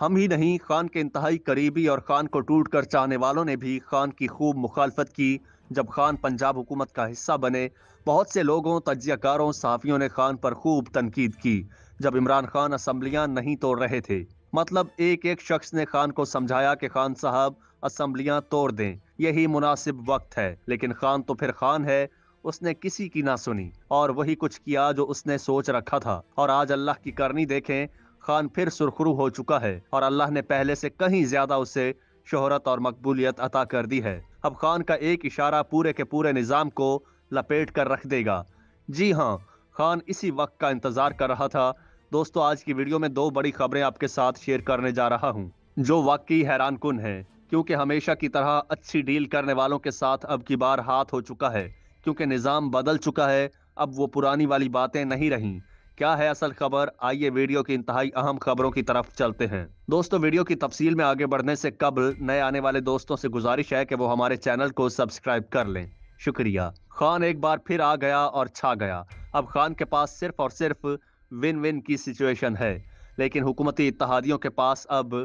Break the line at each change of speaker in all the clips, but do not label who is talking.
हम ही नहीं खान के इंतहाई करीबी और खान को टूट कर चाहने वालों ने भी खान की खूब मुखालफत की जब खान पंजाब हुकूमत का हिस्सा बने बहुत से लोगों तजियाकारों सहाफ़ियों ने खान पर खूब तनकीद की जब इमरान खान असम्बलियाँ नहीं तोड़ रहे थे मतलब एक एक शख्स ने खान को समझाया कि खान साहब असम्बलियाँ तोड़ दें यही मुनासिब वक्त है लेकिन खान तो फिर खान है उसने किसी की ना सुनी और वही कुछ किया जो उसने सोच रखा था और आज अल्लाह की करनी देखें खान फिर सुरखरू हो चुका है और अल्लाह ने पहले से कहीं ज्यादा उसे शोहरत और मकबूलियत अता कर दी है अब खान का एक इशारा पूरे के पूरे निज़ाम को लपेट कर रख देगा जी हाँ खान इसी वक्त का इंतज़ार कर रहा था दोस्तों आज की वीडियो में दो बड़ी खबरें आपके साथ शेयर करने जा रहा हूँ जो वाकई हैरान कन है क्योंकि हमेशा की तरह अच्छी डील करने वालों के साथ अब की बार हाथ हो चुका है क्योंकि निज़ाम बदल चुका है अब वो पुरानी वाली बातें नहीं रहीं क्या है असल खबर आइए वीडियो की इंतहाई अहम खबरों की तरफ चलते हैं दोस्तों वीडियो की तफसील में आगे बढ़ने से कबल नए आने वाले दोस्तों से गुजारिश है कि वो हमारे चैनल को सब्सक्राइब कर लें शुक्रिया खान एक बार फिर आ गया और छा गया अब खान के पास सिर्फ और सिर्फ विन विन की सिचुएशन है लेकिन हुकूमती इतिहादियों के पास अब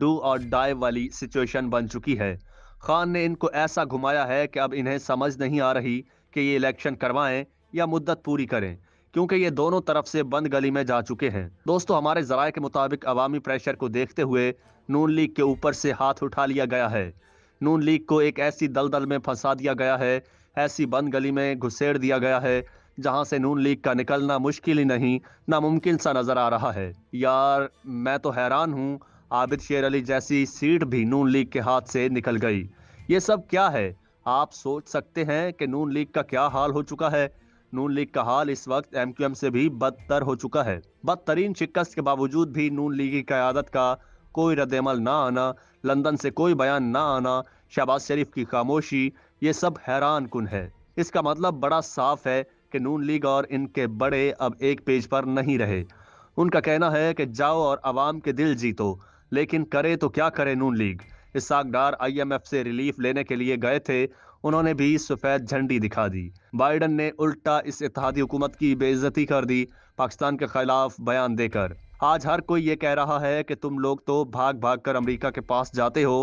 डू और डाई वाली सिचुएशन बन चुकी है खान ने इनको ऐसा घुमाया है कि अब इन्हें समझ नहीं आ रही कि ये इलेक्शन करवाएं या मुद्दत पूरी करें क्योंकि ये दोनों तरफ से बंद गली में जा चुके हैं दोस्तों हमारे जराये के मुताबिक अवामी प्रेशर को देखते हुए नून लीग के ऊपर से हाथ उठा लिया गया है नून लीग को एक ऐसी दलदल में फंसा दिया गया है ऐसी बंद गली में घुसेड़ दिया गया है जहां से नून लीग का निकलना मुश्किल ही नहीं नामुमकिन सा नजर आ रहा है यार मैं तो हैरान हूँ आबिद शेर अली जैसी सीट भी नून लीग के हाथ से निकल गई ये सब क्या है आप सोच सकते हैं कि नून लीग का क्या हाल हो चुका है नून लीग का हाल इस वक्त एम से भी बदतर हो चुका है बदतरीन शिकस्त के बावजूद भी नून लीग की क्यादत का कोई रद्दमल ना आना लंदन से कोई बयान ना आना शहबाज शरीफ की खामोशी ये सब हैरान कन है इसका मतलब बड़ा साफ है कि नून लीग और इनके बड़े अब एक पेज पर नहीं रहे उनका कहना है कि जाओ और आवाम के दिल जीतो लेकिन करे तो क्या करे Noon league I M F से रिलीफ लेने के लिए गए थे उन्होंने भी सफ़ेद झंडी दिखा दी बाइडन ने उल्टा इस इतिहादी हुकूमत की बेइज्जती कर दी पाकिस्तान के खिलाफ बयान देकर आज हर कोई ये कह रहा है कि तुम लोग तो भाग भाग कर अमरीका के पास जाते हो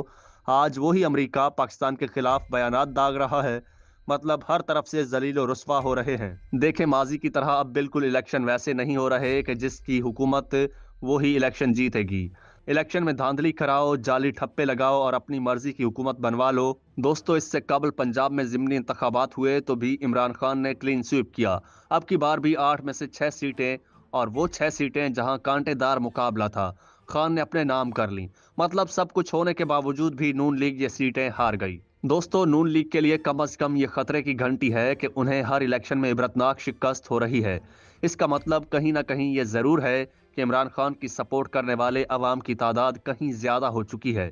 आज वही अमरीका पाकिस्तान के खिलाफ बयान दाग रहा है मतलब हर तरफ से जलील और रसवा हो रहे हैं देखें माजी की तरह अब बिल्कुल इलेक्शन वैसे नहीं हो रहे कि जिसकी हुकूमत वही इलेक्शन जीतेगी इलेक्शन में धांधली कराओ जाली ठप्पे लगाओ और अपनी मर्जी की हुकूमत बनवा लो दोस्तों इससे कबल पंजाब में जिमनी इंतबात हुए तो भी इमरान खान ने क्लीन स्वीप किया अब की बार भी आठ में से छह सीटें और वो छह सीटें जहां कांटेदार मुकाबला था खान ने अपने नाम कर ली मतलब सब कुछ होने के बावजूद भी नून लीग ये सीटें हार गई दोस्तों नून लीग के लिए कम अज कम ये खतरे की घंटी है कि उन्हें हर इलेक्शन में इबरतनाक शिकस्त हो रही है इसका मतलब कहीं ना कहीं ये ज़रूर है कि इमरान खान की सपोर्ट करने वाले अवाम की तादाद कहीं ज़्यादा हो चुकी है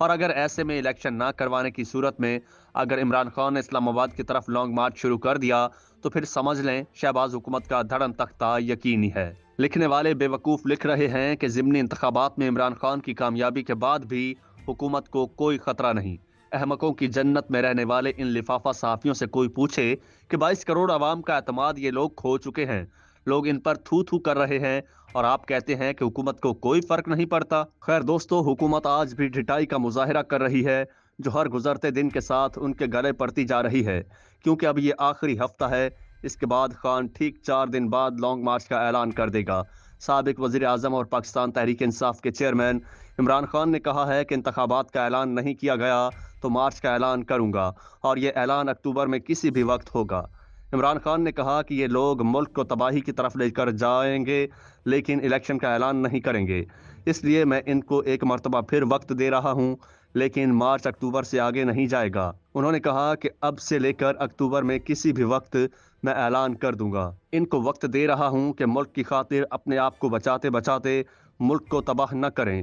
और अगर ऐसे में इलेक्शन ना करवाने की सूरत में अगर इमरान खान ने इस्लामाबाद की तरफ लॉन्ग मार्च शुरू कर दिया तो फिर समझ लें शहबाज हुकूमत का धड़न तख्ता यकीनी है लिखने वाले बेवकूफ़ लिख रहे हैं कि ज़मनी इंतबात में इमरान खान की कामयाबी के बाद भी हुकूमत को कोई ख़तरा नहीं अहमकों की जन्नत में रहने वाले इन लिफाफा सहाफ़ियों से कोई पूछे कि बाईस करोड़ आवाम का अतमाद ये लोग खो चुके हैं लोग इन पर थू थू कर रहे हैं और आप कहते हैं कि हुकूमत को कोई फर्क नहीं पड़ता खैर दोस्तों हुकूमत आज भी ढिटाई का मुजाहरा कर रही है जो हर गुजरते दिन के साथ उनके गले पड़ती जा रही है क्योंकि अब ये आखिरी हफ्ता है इसके बाद खान ठीक चार दिन बाद लॉन्ग मार्च का ऐलान कर देगा सबक वजी अजम और पाकिस्तान तहरीक इंसाफ के चेयरमैन इमरान खान ने कहा है कि इंतबात का ऐलान नहीं किया गया तो मार्च का ऐलान करूँगा और ये ऐलान अक्टूबर में किसी भी वक्त होगा इमरान खान ने कहा कि ये लोग मुल्क को तबाही की तरफ लेकर जाएंगे लेकिन इलेक्शन का ऐलान नहीं करेंगे इसलिए मैं इनको एक मरतबा फिर वक्त दे रहा हूँ लेकिन मार्च अक्टूबर से आगे नहीं जाएगा उन्होंने कहा कि अब से लेकर अक्टूबर में किसी भी वक्त मैं ऐलान कर दूंगा इनको वक्त दे रहा हूं कि मुल्क की खातिर अपने आप को बचाते बचाते मुल्क को तबाह न करें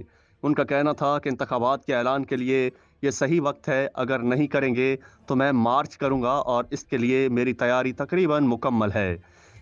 उनका कहना था कि इंतबात के ऐलान के लिए ये सही वक्त है अगर नहीं करेंगे तो मैं मार्च करूंगा और इसके लिए मेरी तैयारी तकरीबन मुकम्मल है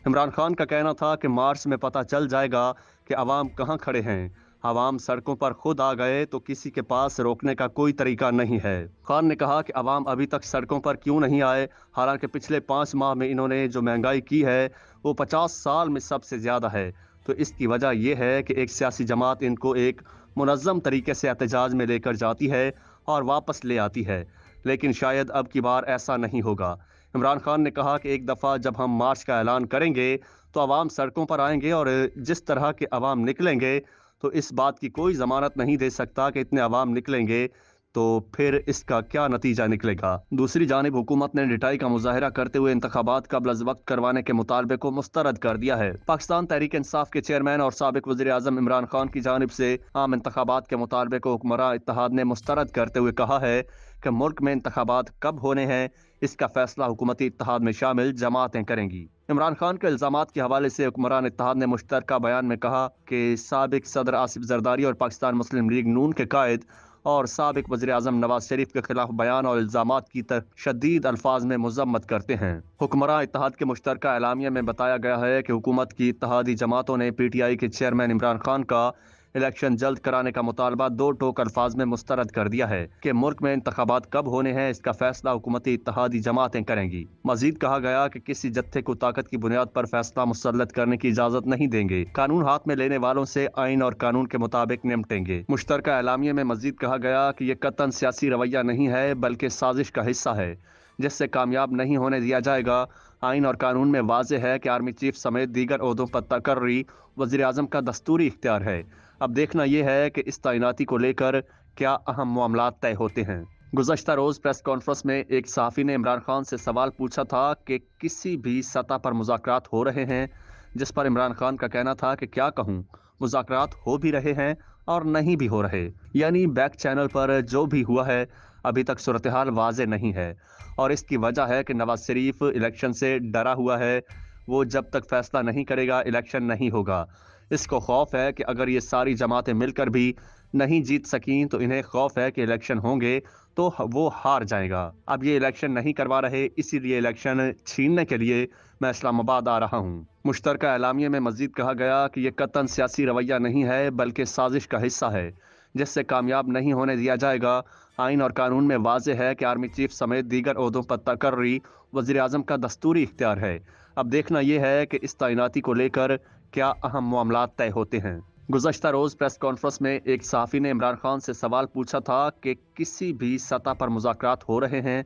इमरान खान का कहना था कि मार्च में पता चल जाएगा कि आवाम कहाँ खड़े हैं आवाम सड़कों पर खुद आ गए तो किसी के पास रोकने का कोई तरीका नहीं है खान ने कहा कि आवाम अभी तक सड़कों पर क्यों नहीं आए हालांकि पिछले पाँच माह में इन्होंने जो महंगाई की है वो पचास साल में सबसे ज़्यादा है तो इसकी वजह यह है कि एक सियासी जमात इनको एक मुनज़म तरीके से एहतजाज में लेकर जाती है और वापस ले आती है लेकिन शायद अब की बार ऐसा नहीं होगा इमरान खान ने कहा कि एक दफ़ा जब हम मार्च का ऐलान करेंगे तो आवाम सड़कों पर आएंगे और जिस तरह के आवाम निकलेंगे तो इस बात की कोई ज़मानत नहीं दे सकता कि इतने आवाम निकलेंगे तो फिर इसका क्या नतीजा निकलेगा दूसरी जानब हुकूमत ने रिटाई का मुजाहरा करते हुए इंतबात कबल वक्त करवाने के मुतालबे को मुस्तरद कर दिया है पाकिस्तान तहरीक इंसाफ के चेयरमैन और सबक वजी अजम इमरान खान की जानब से आम इंतबात के मुतालबे को हुक्मरान इतिहाद ने मुस्तरद करते हुए कहा है कि मुल्क में इंतबात कब होने हैं इसका फैसला हुकूमती इतिहाद में शामिल जमातें करेंगी इमरान खान के इल्जाम के हवाले से हुक्मरान इतिहाद ने मुश्तरक बयान में कहा कि सबक सदर आसिफ जरदारी और पाकिस्तान मुस्लिम लीग नून के कायद और सबक वजे अजम नवाज शरीफ के खिलाफ बयान और इल्ज़ाम की शदीद अल्फाज में मजम्मत करते हैं हुक्मरान इतिहाद के मुश्तर एलामिया में बताया गया है कि हुकूमत की इतिहादी जमातों ने पी टी आई के चेयरमैन इमरान खान का इलेक्शन जल्द कराने का मुतालबा दो टोक अल्फाज में मुस्तरद कर दिया है की मुल्क में इंतबात कब होने हैं इसका फैसला हुकूमती इतिहादी जमातें करेंगी मजीद कहा गया कि किसी जत्थे को ताकत की बुनियाद पर फैसला मुसलत करने की इजाजत नहीं देंगे कानून हाथ में लेने वालों से आइन और कानून के मुताबिक निमटेंगे मुश्तर एलामिया में मजीद कहा गया की ये कतन सियासी रवैया नहीं है बल्कि साजिश का हिस्सा है जिससे कामयाब नहीं होने दिया जाएगा आइन और कानून में वाज है कि आर्मी चीफ समेत दीगर अहदों पर तकर्री वजी अजम का दस्तूरी इख्तियार है अब देखना यह है कि इस तैनाती को लेकर क्या अहम मामला तय होते हैं गुजशत रोज़ प्रेस कॉन्फ्रेंस में एक सहाफ़ी ने इमरान खान से सवाल पूछा था कि किसी भी सतह पर मुजाकर हो रहे हैं जिस पर इमरान खान का कहना था कि क्या कहूँ मुजाकर हो भी रहे हैं और नहीं भी हो रहे यानी बैक चैनल पर जो भी हुआ है अभी तक सूरत हाल वाज नहीं है और इसकी वजह है कि नवाज शरीफ इलेक्शन से डरा हुआ है वो जब तक फैसला नहीं करेगा इलेक्शन नहीं होगा इसको खौफ है कि अगर ये सारी जमातें मिलकर भी नहीं जीत सकें तो इन्हें खौफ है कि इलेक्शन होंगे तो वो हार जाएगा अब ये इलेक्शन नहीं करवा रहे इसीलिए इलेक्शन छीनने के लिए मैं इस्लामाबाद आ रहा हूँ मुश्तरक एलामिया में मजीद कहा गया कि ये कतन सियासी रवैया नहीं है बल्कि साजिश का हिस्सा है जिससे कामयाब नहीं होने दिया जाएगा आइन और कानून में वाज है कि आर्मी चीफ समेत दीगर अहदों पर तकर्री वजी अजम का दस्तूरी इख्तियार है अब देखना यह है कि इस तैनाती को लेकर क्या अहम मामला तय होते हैं गुजशत रोज प्रेस कॉन्फ्रेंस में एक सहाफ़ी ने इमरान खान से सवाल पूछा था कि किसी भी सतह पर मुजाकर हो रहे हैं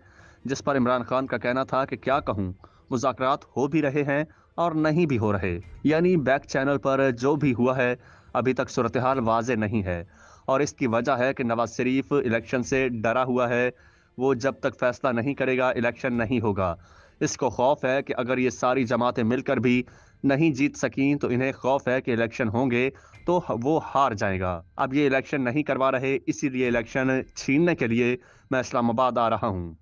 जिस पर इमरान खान का कहना था कि क्या कहूँ मुजाकर हो भी रहे हैं और नहीं भी हो रहे यानी बैक चैनल पर जो भी हुआ है अभी तक सूरत हाल वाज नहीं है और इसकी वजह है कि नवाज शरीफ इलेक्शन से डरा हुआ है वो जब तक फैसला नहीं करेगा इलेक्शन नहीं होगा इसको खौफ है कि अगर ये सारी जमातें मिलकर भी नहीं जीत सकी तो इन्हें खौफ है कि इलेक्शन होंगे तो वो हार जाएगा अब ये इलेक्शन नहीं करवा रहे इसीलिए इलेक्शन छीनने के लिए मैं इस्लामाबाद आ रहा हूँ